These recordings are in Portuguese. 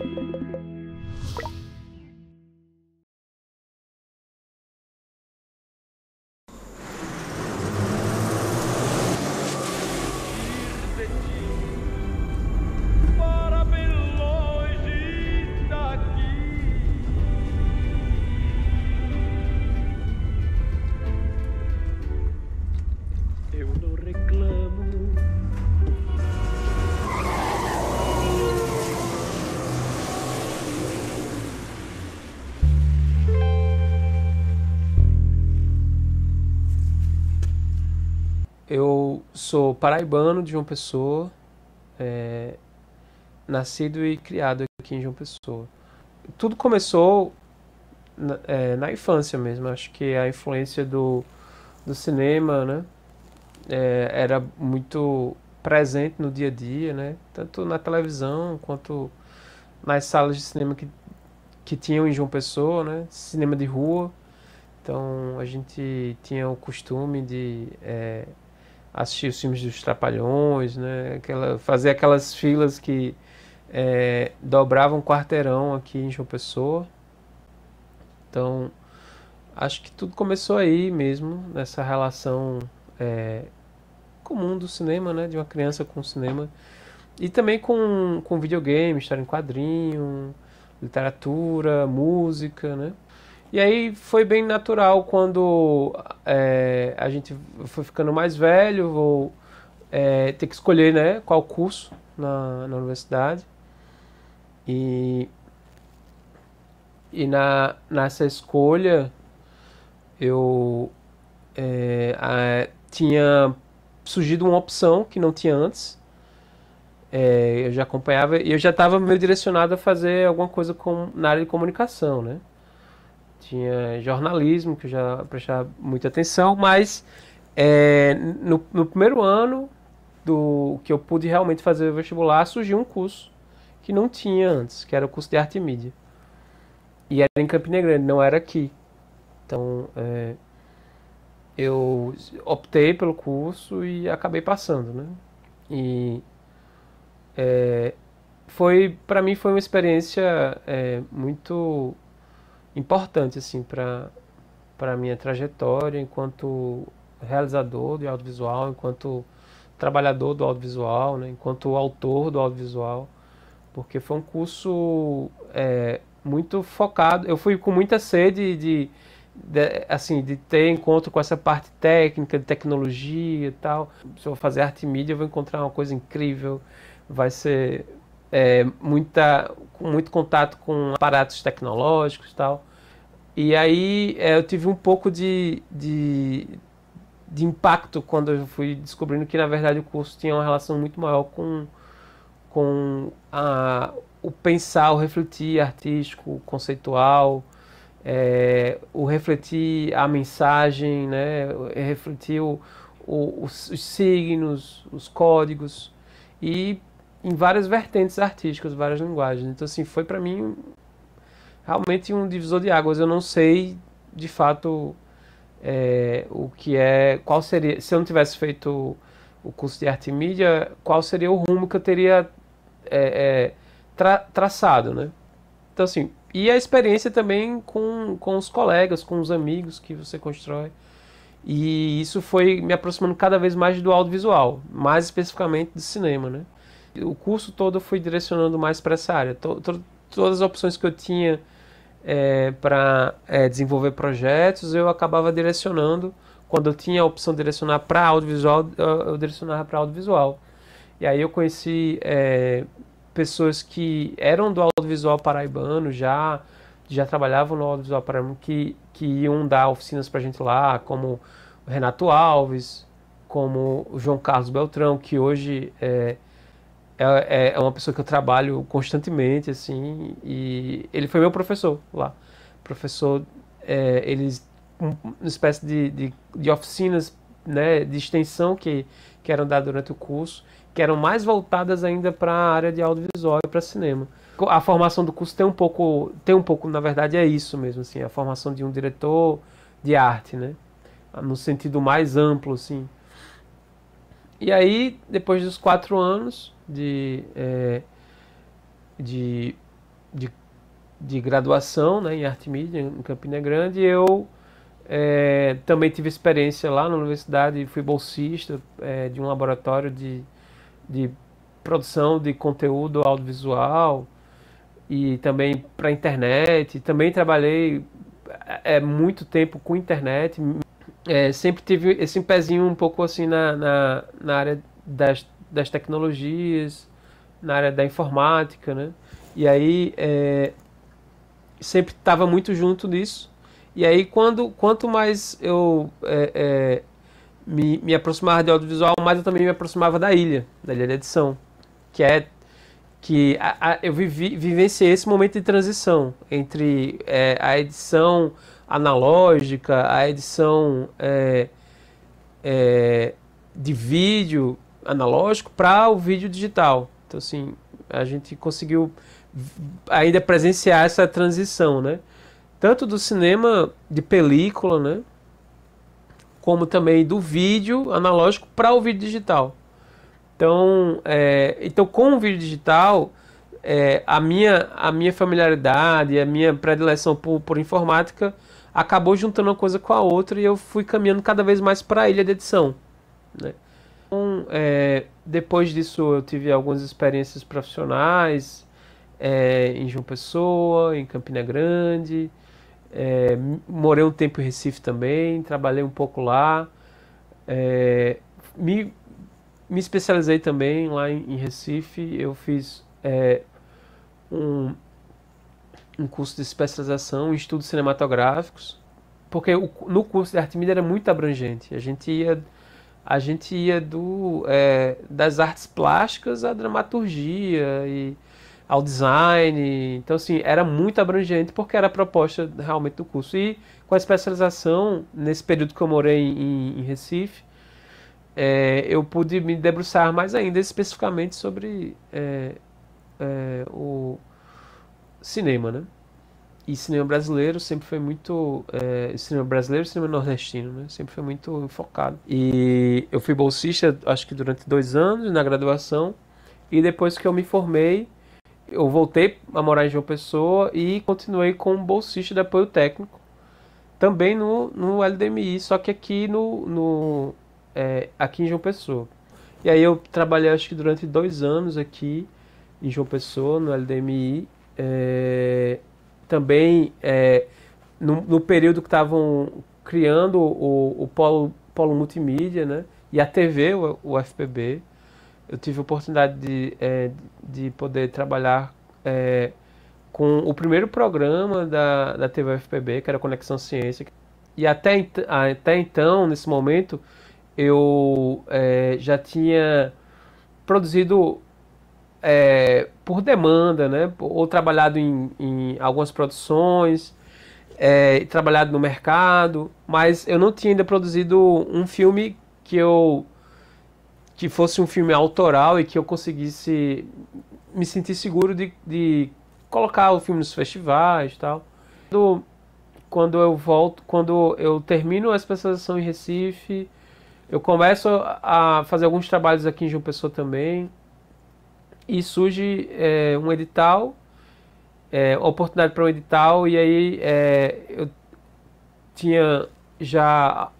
thank you Eu sou paraibano de João Pessoa, é, nascido e criado aqui em João Pessoa. Tudo começou na, é, na infância mesmo. Acho que a influência do, do cinema, né, é, era muito presente no dia a dia, né, tanto na televisão quanto nas salas de cinema que, que tinham em João Pessoa, né, cinema de rua. Então a gente tinha o costume de é, assistir os filmes dos Trapalhões, né? Aquela, fazer aquelas filas que é, dobravam um quarteirão aqui em João Pessoa. Então, acho que tudo começou aí mesmo, nessa relação é, comum do cinema, né? De uma criança com o cinema. E também com, com videogame, história em quadrinho, literatura, música, né? E aí foi bem natural quando é, a gente foi ficando mais velho, vou é, ter que escolher né, qual curso na, na universidade. E, e na, nessa escolha eu é, a, tinha surgido uma opção que não tinha antes. É, eu já acompanhava e eu já estava meio direcionado a fazer alguma coisa com, na área de comunicação, né? tinha jornalismo, que eu já prestava muita atenção, mas é, no, no, primeiro ano do que eu pude realmente fazer o vestibular, surgiu um curso que não tinha antes, que era o curso de arte e mídia. E era em Campina Grande, não era aqui. Então, é, eu optei pelo curso e acabei passando, né? E é, foi, para mim, foi uma experiência é, muito importante assim para para minha trajetória enquanto realizador de audiovisual, enquanto trabalhador do audiovisual, né, enquanto autor do audiovisual, porque foi um curso é, muito focado. Eu fui com muita sede de, de, assim de ter encontro com essa parte técnica, de tecnologia e tal. Se eu fazer arte e mídia, eu vou encontrar uma coisa incrível. Vai ser é, muita, muito contato com aparatos tecnológicos e tal. E aí é, eu tive um pouco de, de, de, impacto quando eu fui descobrindo que, na verdade, o curso tinha uma relação muito maior com, com a, o pensar, o refletir artístico, conceitual, é, o refletir a mensagem, né, refletir o, o, os, os signos, os códigos. E em várias vertentes artísticas, várias linguagens. Então, assim, foi para mim realmente um divisor de águas. Eu não sei, de fato, é, o que é, qual seria, se eu não tivesse feito o curso de arte e mídia, qual seria o rumo que eu teria é, é, tra, traçado, né? Então, assim, e a experiência também com, com os colegas, com os amigos que você constrói. E isso foi me aproximando cada vez mais do audiovisual, mais especificamente do cinema, né? O curso todo eu fui direcionando mais para essa área. To, to, todas as opções que eu tinha é, para é, desenvolver projetos eu acabava direcionando. Quando eu tinha a opção de direcionar para audiovisual, eu, eu direcionava para audiovisual. E aí eu conheci é, pessoas que eram do audiovisual paraibano já, já trabalhavam no audiovisual paraibano, que, que iam dar oficinas para gente lá, como o Renato Alves, como o João Carlos Beltrão, que hoje é, é, é, é uma pessoa que eu trabalho constantemente, assim, e ele foi meu professor lá. Professor, é, eles, uma espécie de, de, de oficinas né, de extensão que, que eram dadas durante o curso, que eram mais voltadas ainda para a área de audiovisual e para cinema. A formação do curso tem um pouco, tem um pouco, na verdade, é isso mesmo, assim, a formação de um diretor de arte, né, no sentido mais amplo, assim. E aí, depois dos quatro anos, de, é, de, de, de, graduação né, em arte mídia em Campina Grande. Eu é, também tive experiência lá na universidade, fui bolsista é, de um laboratório de, de produção de conteúdo audiovisual e também para internet. Também trabalhei é, muito tempo com internet. É, sempre tive esse pezinho um pouco assim na, na, na área das das tecnologias, na área da informática, né? E aí é, sempre estava muito junto nisso. E aí quando quanto mais eu é, é, me, me aproximava de audiovisual, mais eu também me aproximava da ilha, da ilha de edição, que é que a, a, eu vivi, vivenciei esse momento de transição entre é, a edição analógica, a edição é, é, de vídeo analógico para o vídeo digital. Então, assim, a gente conseguiu ainda presenciar essa transição, né? Tanto do cinema de película, né? Como também do vídeo analógico para o vídeo digital. Então, é, então com o vídeo digital, é, a, minha, a minha familiaridade, a minha predileção por, por informática acabou juntando uma coisa com a outra e eu fui caminhando cada vez mais para a ilha de edição, né? Então, é, depois disso, eu tive algumas experiências profissionais é, em João Pessoa, em Campina Grande. É, morei um tempo em Recife também, trabalhei um pouco lá. É, me, me especializei também lá em, em Recife. Eu fiz é, um, um curso de especialização em estudos cinematográficos, porque o, no curso de arte mídia era muito abrangente. A gente ia a gente ia do, é, das artes plásticas à dramaturgia e ao design. Então, assim, era muito abrangente porque era a proposta realmente do curso. E com a especialização, nesse período que eu morei em, em Recife, é, eu pude me debruçar mais ainda especificamente sobre é, é o cinema, né? e cinema brasileiro sempre foi muito é, cinema brasileiro e cinema nordestino né sempre foi muito focado e eu fui bolsista acho que durante dois anos na graduação e depois que eu me formei eu voltei a morar em João Pessoa e continuei como bolsista de apoio técnico também no, no LDMI só que aqui no, no é, aqui em João Pessoa e aí eu trabalhei acho que durante dois anos aqui em João Pessoa no LDMI é, eh, também é, no, no, período que estavam criando o, o polo, polo multimídia, né? E a TV, o, o FPB, eu tive a oportunidade de, é, de poder trabalhar é, com o primeiro programa da, da TV FPB, que era Conexão Ciência. E até, até então, nesse momento, eu é, já tinha produzido é, por demanda, né? Ou trabalhado em, em algumas produções, é, trabalhado no mercado, mas eu não tinha ainda produzido um filme que eu que fosse um filme autoral e que eu conseguisse me sentir seguro de, de colocar o filme nos festivais e tal. quando eu volto, quando eu termino a especialização em Recife, eu começo a fazer alguns trabalhos aqui em João Pessoa também e surge é, um edital, é, oportunidade para um edital, e aí é, eu tinha já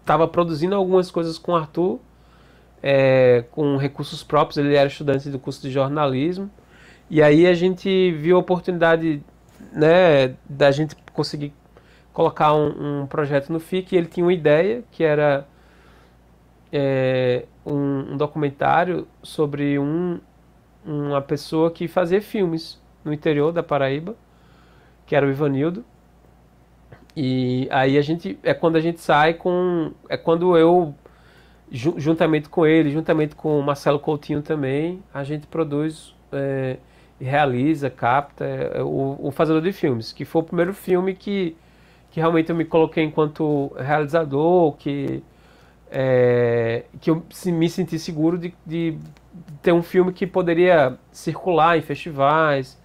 estava produzindo algumas coisas com o Arthur, é, com recursos próprios, ele era estudante do curso de jornalismo, e aí a gente viu a oportunidade né, da gente conseguir colocar um, um projeto no FIC, e ele tinha uma ideia que era é, um, um, documentário sobre um uma pessoa que fazia filmes no interior da Paraíba, que era o Ivanildo. E aí a gente é quando a gente sai com é quando eu juntamente com ele, juntamente com o Marcelo Coutinho também, a gente produz é, realiza, capta é, é, o, o Fazedor de Filmes, que foi o primeiro filme que, que realmente eu me coloquei enquanto realizador, que, é, que eu me senti seguro de, de ter um filme que poderia circular em festivais,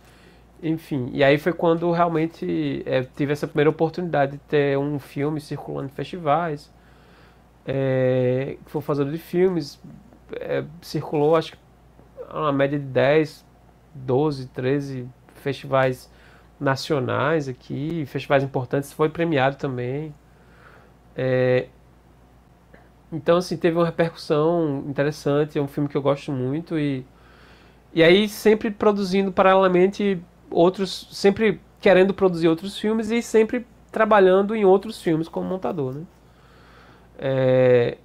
enfim. E aí foi quando realmente é, tive essa primeira oportunidade de ter um filme circulando em festivais. É, foi fazendo de filmes, é, circulou acho que uma média de 10, 12, 13 festivais nacionais aqui, festivais importantes, foi premiado também. É, então, assim, teve uma repercussão interessante, é um filme que eu gosto muito e. E aí, sempre produzindo paralelamente outros. Sempre querendo produzir outros filmes e sempre trabalhando em outros filmes como montador, né? É,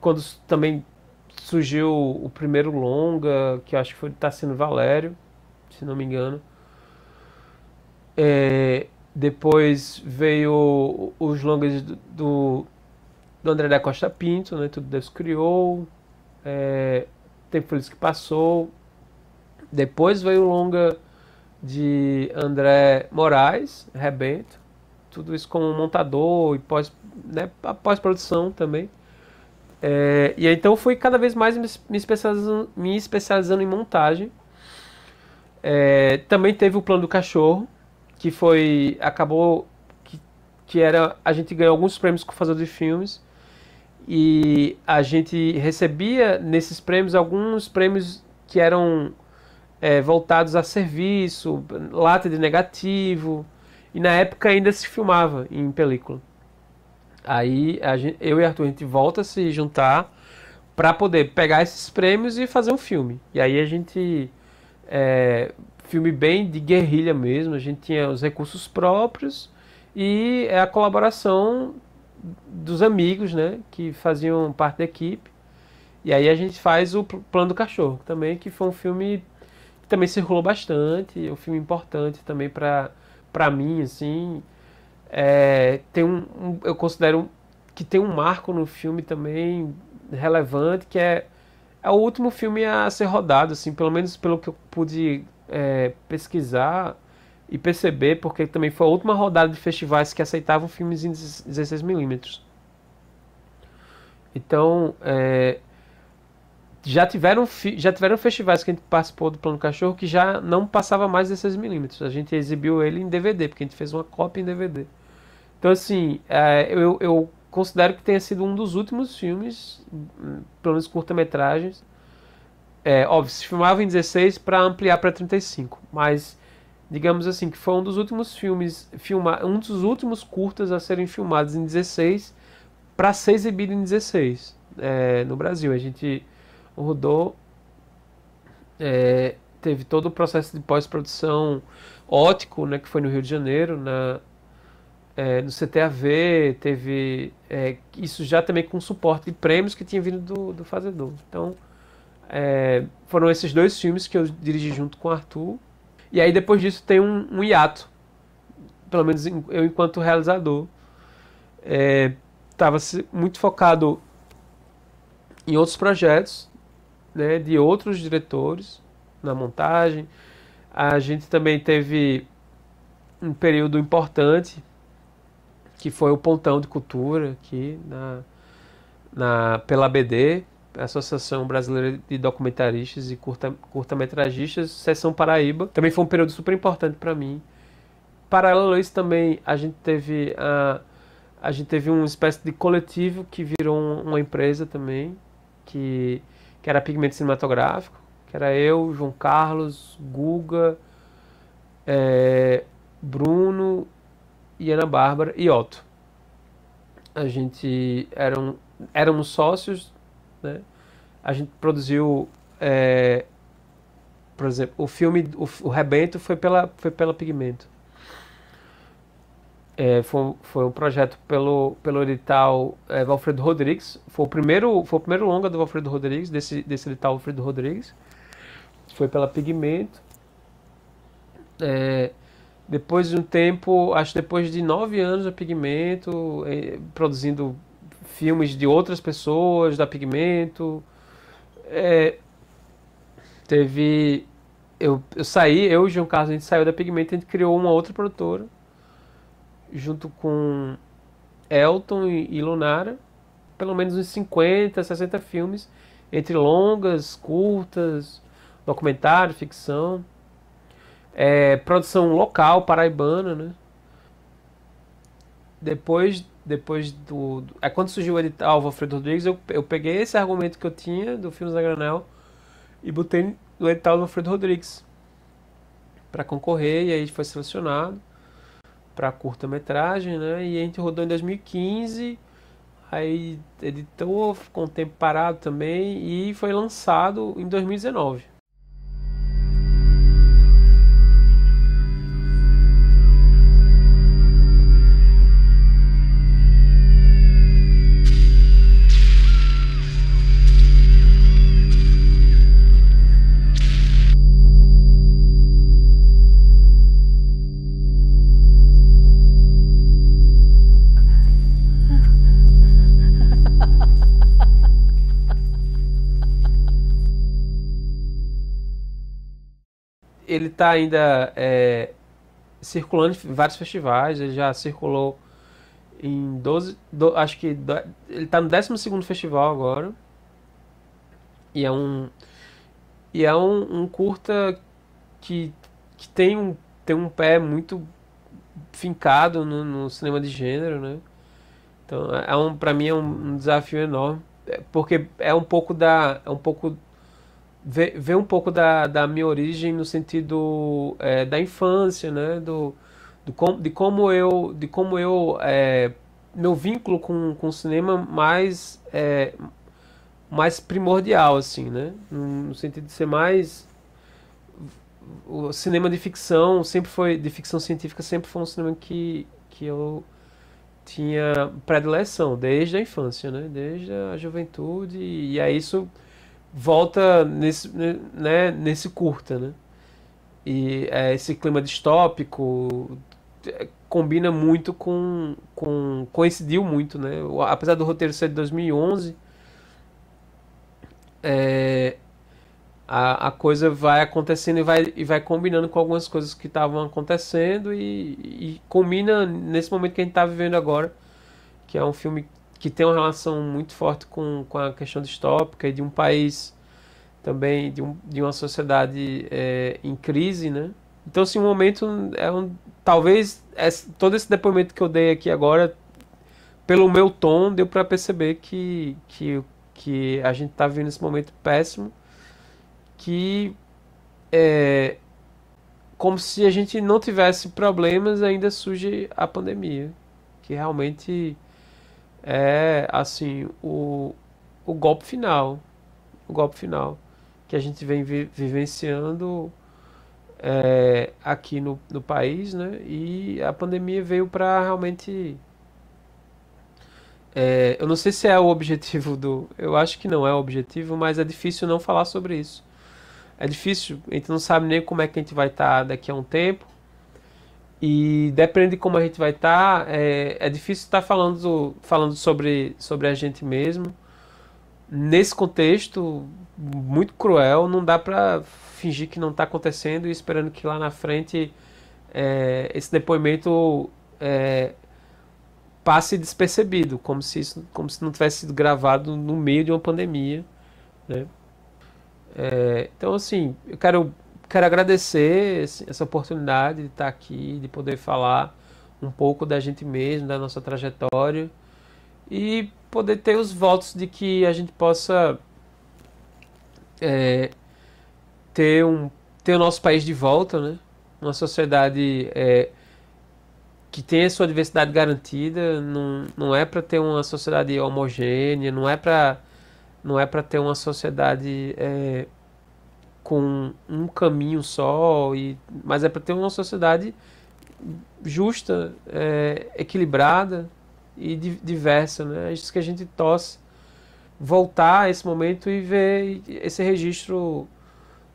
quando também surgiu o primeiro longa, que acho que foi sendo Valério, se não me engano. É, depois veio os longas do, do do André da Costa Pinto, né? Tudo Deus criou, é, Tempo Feliz que Passou. Depois veio o longa de André Moraes, Rebento. Tudo isso como montador e pós, né, pós-produção também. É, e então fui cada vez mais me especializando, me especializando em montagem. É, também teve o plano do cachorro, que foi. acabou. que, que era. a gente ganhou alguns prêmios com o fazer de filmes e a gente recebia nesses prêmios alguns prêmios que eram é, voltados a serviço, lata de negativo, e na época ainda se filmava em película. Aí gente, eu e Arthur a gente volta a se juntar para poder pegar esses prêmios e fazer um filme. E aí a gente é, filme bem de guerrilha mesmo, a gente tinha os recursos próprios e é a colaboração dos amigos, né, que faziam parte da equipe. E aí a gente faz o Plano do Cachorro também, que foi um filme que também circulou bastante, é um filme importante também para para mim, assim, é, tem um, um, eu considero que tem um marco no filme também relevante, que é é o último filme a ser rodado, assim, pelo menos pelo que eu pude é, pesquisar, e perceber, porque também foi a última rodada de festivais que aceitavam filmes em 16mm. Então, é, já, tiveram já tiveram festivais que a gente participou do Plano Cachorro que já não passava mais 16mm. A gente exibiu ele em DVD, porque a gente fez uma cópia em DVD. Então, assim, é, eu, eu considero que tenha sido um dos últimos filmes, pelo menos curta-metragens. É, óbvio, se filmava em 16 para ampliar para 35, mas digamos assim, que foi um dos últimos filmes, filma, um dos últimos curtas a serem filmados em 16 para ser exibido em 16 é, no Brasil. A gente rodou, é, teve todo o processo de pós-produção ótico, né, que foi no Rio de Janeiro, na, é, no CTAV, teve é, isso já também com suporte de prêmios que tinha vindo do, do Fazedor. Então, é, foram esses dois filmes que eu dirigi junto com o Arthur e aí depois disso tem um, um hiato. Pelo menos eu, enquanto realizador, estava é, muito focado em outros projetos, né, de outros diretores na montagem. A gente também teve um período importante que foi o Pontão de Cultura aqui na, na pela BD, Associação Brasileira de Documentaristas e Curta, Curta-Metragistas, Sessão Paraíba. Também foi um período super importante para mim. Paralelo a isso também, a gente teve a, a gente teve uma espécie de coletivo que virou uma empresa também, que, que era Pigmento Cinematográfico, que era eu, João Carlos, Guga, é, Bruno Ana Bárbara e Otto. A gente eram, éramos sócios né? A gente produziu, é, por exemplo, o filme O, o Rebento foi pela, foi pela Pigmento. É, foi, foi um projeto pelo, pelo edital é, Valfredo Rodrigues. Foi o, primeiro, foi o primeiro longa do Valfredo Rodrigues, desse, desse edital Valfredo Rodrigues. Foi pela Pigmento. É, depois de um tempo, acho que depois de nove anos a Pigmento, é, produzindo filmes de outras pessoas, da Pigmento. É, teve. Eu, eu saí, eu e o João Carlos, a gente saiu da Pigmento, a gente criou uma outra produtora, junto com Elton e, Lunara. Pelo menos uns 50, 60 filmes, entre longas, curtas, documentário, ficção. É, produção local, paraibana, né? Depois depois do, do. É quando surgiu ah, o edital Alfredo Rodrigues, eu, eu peguei esse argumento que eu tinha do Filmes da Granel e botei no edital do Alfredo Rodrigues para concorrer e aí foi selecionado para curta-metragem, né? E a gente rodou em 2015, aí editou, ficou um tempo parado também e foi lançado em 2019. ele está ainda é, circulando em vários festivais, ele já circulou em 12, do, acho que do, ele está no 12º festival agora. E é um e é um, um curta que, que tem um tem um pé muito fincado no, no cinema de gênero, né? Então, é, é um para mim é um, um desafio enorme, é, porque é um pouco da é um pouco vê, um pouco da, da minha origem no sentido é, da infância, né? Do, do com, de como eu, de como eu é, meu vínculo com, com o cinema mais é, mais primordial assim, né? No sentido de ser mais o cinema de ficção sempre foi de ficção científica sempre foi um cinema que que eu tinha predileção desde a infância, né? Desde a juventude e é isso volta nesse, né, né, nesse curta, né? E é, esse clima distópico é, combina muito com, com coincidiu muito, né? Apesar do roteiro ser de 2011, é, a, a coisa vai acontecendo e vai, e vai combinando com algumas coisas que estavam acontecendo e, e combina nesse momento que a gente está vivendo agora, que é um filme que tem uma relação muito forte com, com a questão distópica e de um país também, de, um, de uma sociedade é, em crise, né? Então, assim, um momento é um, talvez esse, todo esse depoimento que eu dei aqui agora, pelo meu tom, deu para perceber que, que, que a gente está vivendo esse momento péssimo, que é como se a gente não tivesse problemas, ainda surge a pandemia, que realmente é assim o, o golpe final, o golpe final que a gente vem vi vivenciando é, aqui no, no país, né? E a pandemia veio para realmente é, eu não sei se é o objetivo do. Eu acho que não é o objetivo, mas é difícil não falar sobre isso. É difícil, a gente não sabe nem como é que a gente vai estar tá daqui a um tempo. E depende de como a gente vai estar, tá, é, é difícil estar tá falando, falando sobre, sobre a gente mesmo. Nesse contexto muito cruel, não dá para fingir que não está acontecendo e esperando que lá na frente é, esse depoimento é, passe despercebido, como se isso, como se não tivesse sido gravado no meio de uma pandemia, né? É, então assim, eu quero quero agradecer essa oportunidade de estar aqui, de poder falar um pouco da gente mesmo, da nossa trajetória e poder ter os votos de que a gente possa é, ter, um, ter o nosso país de volta, né? Uma sociedade é, que tem a sua diversidade garantida, não, não é para ter uma sociedade homogênea, não é para não é para ter uma sociedade é, com um caminho só, e, mas é para ter uma sociedade justa, é, equilibrada e di, diversa. Né? É isso que a gente torce voltar a esse momento e ver esse registro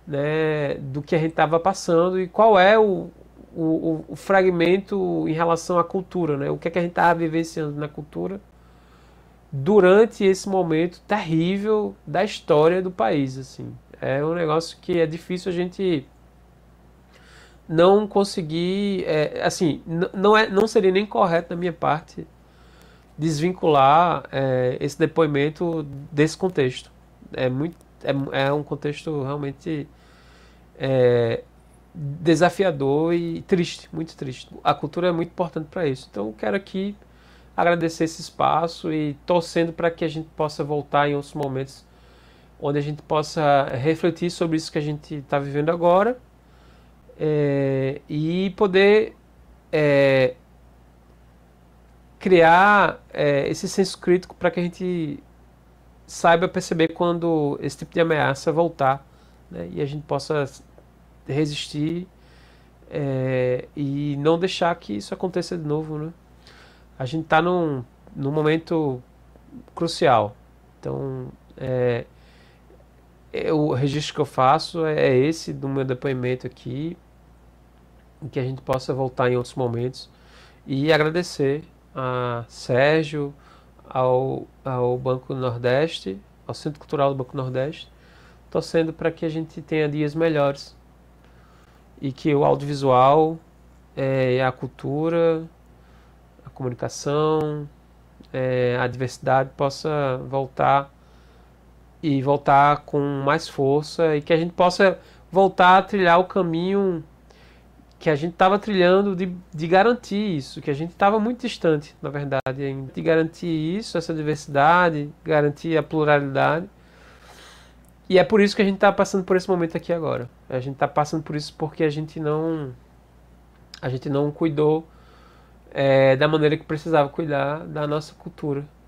né, do que a gente estava passando e qual é o, o, o, fragmento em relação à cultura, né? o que, é que a gente estava tá vivenciando na cultura durante esse momento terrível da história do país. assim. É um negócio que é difícil a gente não conseguir, é, assim, não, é, não seria nem correto da minha parte desvincular é, esse depoimento desse contexto. É muito, é, é um contexto realmente é, desafiador e triste, muito triste. A cultura é muito importante para isso. Então, eu quero aqui agradecer esse espaço e torcendo para que a gente possa voltar em outros momentos onde a gente possa refletir sobre isso que a gente está vivendo agora é, e poder é, criar é, esse senso crítico para que a gente saiba perceber quando esse tipo de ameaça voltar né, e a gente possa resistir e não deixar que isso aconteça de novo. Né? A gente está num, num momento crucial. Então, é, é, o registro que eu faço é esse do meu depoimento aqui, que a gente possa voltar em outros momentos e agradecer a Sérgio, ao, ao Banco Nordeste, ao Centro Cultural do Banco Nordeste, torcendo para que a gente tenha dias melhores e que o audiovisual, é, a cultura, a comunicação, é, a diversidade possa voltar e voltar com mais força e que a gente possa voltar a trilhar o caminho que a gente estava trilhando de, de garantir isso, que a gente estava muito distante, na verdade, ainda. De garantir isso, essa diversidade, garantir a pluralidade. E é por isso que a gente está passando por esse momento aqui agora. A gente está passando por isso porque a gente não. A gente não cuidou é, da maneira que precisava cuidar da nossa cultura.